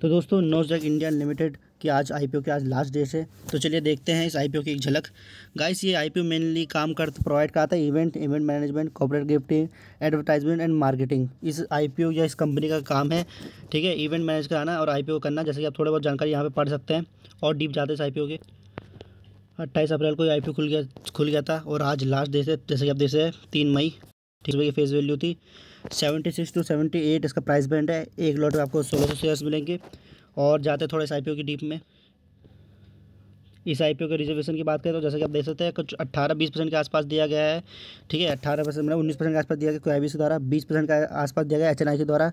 तो दोस्तों नोजैक India limited की आज आईपीओ के आज लास्ट डेट है तो चलिए देखते हैं इस आईपीओ की एक झलक गाइस ये आईपीओ मेनली काम कर प्रोवाइड कराता है event event management corporate gifting advertisement and marketing इस आईपीओ या इस कंपनी का काम है ठीक है इवेंट मैनेज कराना और ओ करना जैसे कि आप थोड़ा बहुत जानकारी यहाँ पर पढ़ सकते हैं और डीप जाते हैं इस ओ के अट्ठाईस अप्रैल को आई खुल गया खुल गया था और आज लास्ट डेट है जैसे कि आप देख सकते हैं तीन मई ठीक है फेस वैल्यू थी seventy six to seventy eight इसका प्राइस बैंड है एक लॉट में आपको सोलह सौ शेयर्स मिलेंगे और जाते थोड़े इस आई की डीप में इस आई के रिजर्वेशन की बात करें तो जैसे कि आप देख सकते हैं कुछ 18-20 परसेंट के आसपास दिया गया है ठीक है 18 परसेंट मतलब 19 परसेंट के आसपास दिया गया क्यूआईबी के द्वारा बीस परसेंट का आसपास दिया गया एच के द्वारा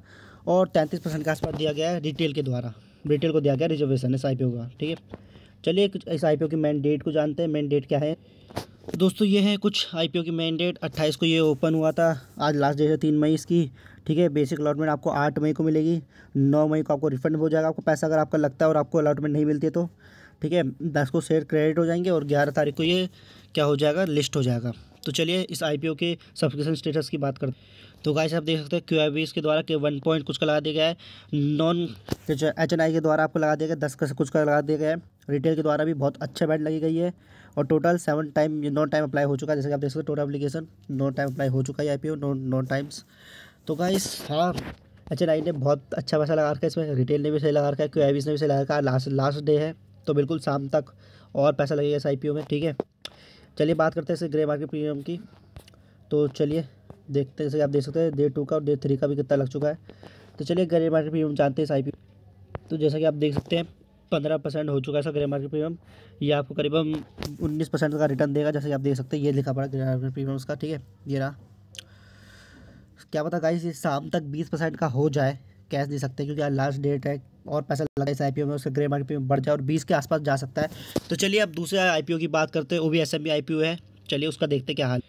और तैंतीस परसेंट के आसपास दिया गया है रिटेल के द्वारा रिटेल को दिया गया रिजर्वेशन इस आई का ठीक है चलिए कुछ इस आई की मेन डेट को जानते हैं मेन डेट क्या है दोस्तों ये है कुछ आई की मेन डेट अट्ठाईस को ये ओपन हुआ था आज लास्ट डेट है तीन मई इसकी ठीक है बेसिक अलॉटमेंट आपको आठ मई को मिलेगी नौ मई को आपको रिफंड हो जाएगा आपको पैसा अगर आपका लगता है और आपको अलॉटमेंट नहीं मिलती है तो ठीक है दस को शेयर क्रेडिट हो जाएंगे और ग्यारह तारीख को ये क्या हो जाएगा लिस्ट हो जाएगा तो चलिए इस आई के सब्सक्रिप्शन स्टेटस की बात करते हैं तो गाइस आप देख सकते हैं क्यू आई बी के द्वारा के वन पॉइंट कुछ का लगा दिया गया है नॉन एच एन आई के द्वारा आपको लगा दिया गया दस का कुछ का लगा दिया गया है रिटेल के द्वारा भी बहुत अच्छा बैट लगी गई है और total seven time non time apply हो चुका है जैसे कि आप देख सकते हैं total application non time apply हो चुका है आई पी नॉन टाइम्स तो गाइस हाँ एच एन आई ने बहुत अच्छा पैसा लगा रखा है इसमें रिटेल ने भी सही लगा रखा है क्यू आई बी ने भी सही लगा रखा है लास्ट लास्ट डे है तो बिल्कुल शाम तक और पैसा लगेगा इस आई पी ओ में ठीक है चलिए बात करते हैं इसे ग्रे मार्केट प्रीमियम की तो चलिए देखते हैं जैसे आप देख सकते हैं डे टू का और डे थ्री का भी कितना लग चुका है तो चलिए ग्रे मार्केट प्रीमियम जानते हैं इस आई तो जैसा कि आप देख सकते हैं पंद्रह परसेंट हो चुका है सर ग्रे मार्केट प्रीमियम ये आपको करीबन उन्नीस परसेंट का रिटर्न देगा जैसे कि आप देख सकते हैं ये लिखा पड़ा ग्रे मार्केट प्रीमियम उसका ठीक है ये रहा क्या पता गाइस ये शाम तक बीस परसेंट का हो जाए कैश दे सकते हैं क्योंकि आज लास्ट डेट है और पैसा लगा इस आई में उसका ग्रे मार्केट बढ़ जाए और बीस के आसपास जा सकता है तो चलिए अब दूसरे आई की बात करते हैं वो भी एस एम है चलिए उसका देखते क्या हाल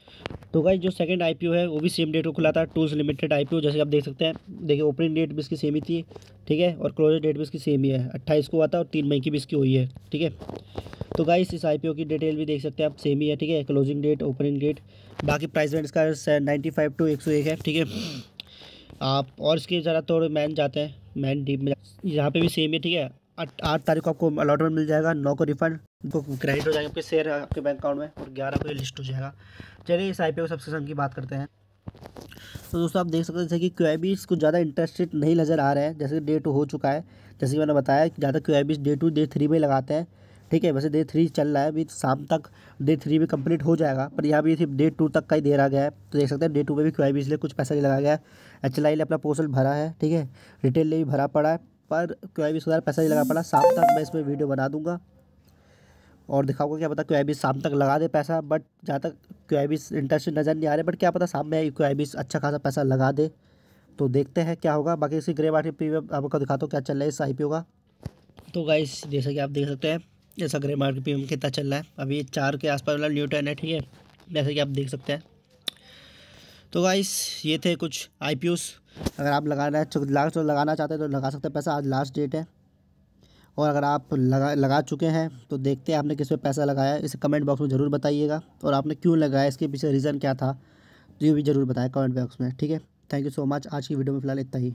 तो भाई जो सेकंड आईपीओ है वो भी सेम डेट को खुला था टूल्स लिमिटेड आईपीओ जैसे आप देख सकते हैं देखिए ओपनिंग डेट भी इसकी सेम ही थी ठीक है और क्लोजिंग डेट भी इसकी सेम ही है अट्ठाईस को हुआ था और तीन मई की भी इसकी हुई है ठीक है तो गाइस इस आईपीओ की डिटेल भी देख सकते हैं आप सेम ही है ठीक है क्लोजिंग डेट ओपनिंग डेट बाकी प्राइस रेंट इसका नाइन्टी फाइव टू एक सौ एक है ठीक है आप और इसके ज़रा थोड़े मैन जाते हैं मैन डीप में यहाँ पे भी सेम है ठीक है आठ तारीख को आपको अलॉटमेंट मिल जाएगा नौ को रिफंड को क्रेडिट हो जाएगा आपके शेयर आपके बैंक अकाउंट में और ग्यारह को लिस्ट हो जाएगा चलिए इस आई पी सब्सक्रिप्शन की बात करते हैं तो दोस्तों आप देख सकते हैं जैसे कि क्यू आई बी इसको ज़्यादा इंटरेस्टेड नहीं नज़र आ रहा है जैसे कि डे टू हो चुका है जैसे कि मैंने बताया कि ज़्यादा Q I B day two day three में लगाते हैं ठीक है वैसे डे थ्री चल रहा है अभी शाम तक डे थ्री भी कंप्लीट हो जाएगा पर यहाँ भी डे टू तक का ही दे रहा गया है तो देख सकते हैं डे टू में भी क्यू इसलिए कुछ पैसा नहीं लगा गया है एच एल आई ने अपना पोर्सल भरा है ठीक है रिटेल ने भी भरा पड़ा है पर क्यू आई पैसा नहीं लगा पड़ा शाम तक मैं इसमें वीडियो बना दूँगा और दिखाऊंगा क्या पता क्यू शाम तक लगा दे पैसा बट जहाँ तक क्यू इंटरेस्ट नज़र नहीं आ रहे बट क्या पता शाम में क्यू अच्छा खासा पैसा लगा दे तो देखते हैं क्या होगा बाकी इसी ग्रे मार्केट प्रीमियम आपको दिखाता हूँ क्या चल रहा है इस आई का तो गाइस जैसा कि आप देख सकते हैं जैसा ग्रे मार्केट पी कितना चल रहा है अभी चार के आसपास वाला न्यूटन है ठीक है जैसे कि आप देख सकते हैं तो गाइस ये थे कुछ आई अगर आप लगाना लास्ट लगाना चाहते हैं तो लगा सकते हैं पैसा आज लास्ट डेट है और अगर आप लगा लगा चुके हैं तो देखते हैं आपने किस पे पैसा लगाया इसे कमेंट बॉक्स में ज़रूर बताइएगा और आपने क्यों लगाया इसके पीछे रीज़न क्या था तो ये भी ज़रूर बताएं कमेंट बॉक्स में ठीक है थैंक यू सो मच आज की वीडियो में फिलहाल इतना ही